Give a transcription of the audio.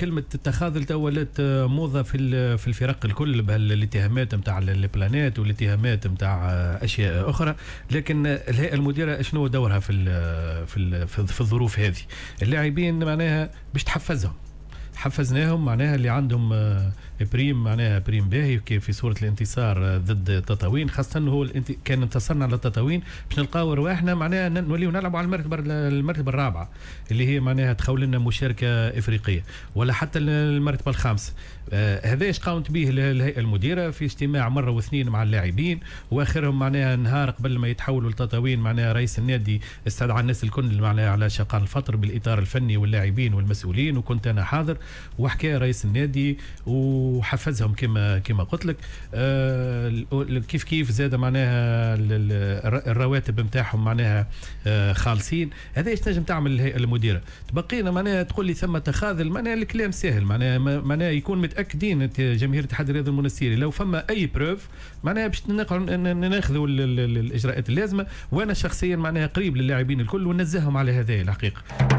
كلمة التخاذل ولات موضة في في الفرق الكل بهالاتهامات نتاع البلانات والاتهامات نتاع أشياء أخرى لكن الهيئة المديرة شنو دورها في في في الظروف هذه اللاعبين معناها باش تحفزهم حفزناهم معناها اللي عندهم بريم معناها بريم باهي في صوره الانتصار ضد تطاوين خاصه هو الانت... كان انتصرنا على تطاوين باش نلقاو رواحنا معناها نوليو نلعبوا على المرتبه المرتبه الرابعه اللي هي معناها تخول لنا مشاركه افريقيه ولا حتى المرتبه الخامسه آه، هذا ايش قامت به الهيئه المديره في اجتماع مره واثنين مع اللاعبين واخرهم معناها نهار قبل ما يتحولوا لتطاوين معناها رئيس النادي استدعى الناس الكل معناها على شقان الفطر بالاطار الفني واللاعبين والمسؤولين وكنت انا حاضر وحكى رئيس النادي و وحفزهم كما كما قلت لك آه، كيف كيف زاد معناها الرواتب نتاعهم معناها آه، خالصين هذا ايش تنجم تعمل الهيئه المديره تبقينا معناها تقول لي ثم تخاذل معناها الكلام سهل معناها معناها يكون متاكدين جماهير الاتحاد الرياضي المنستيري لو فما اي بروف معناها باش ناخذوا الاجراءات اللازمه وانا شخصيا معناها قريب للاعبين الكل وننزههم على هذا الحقيقه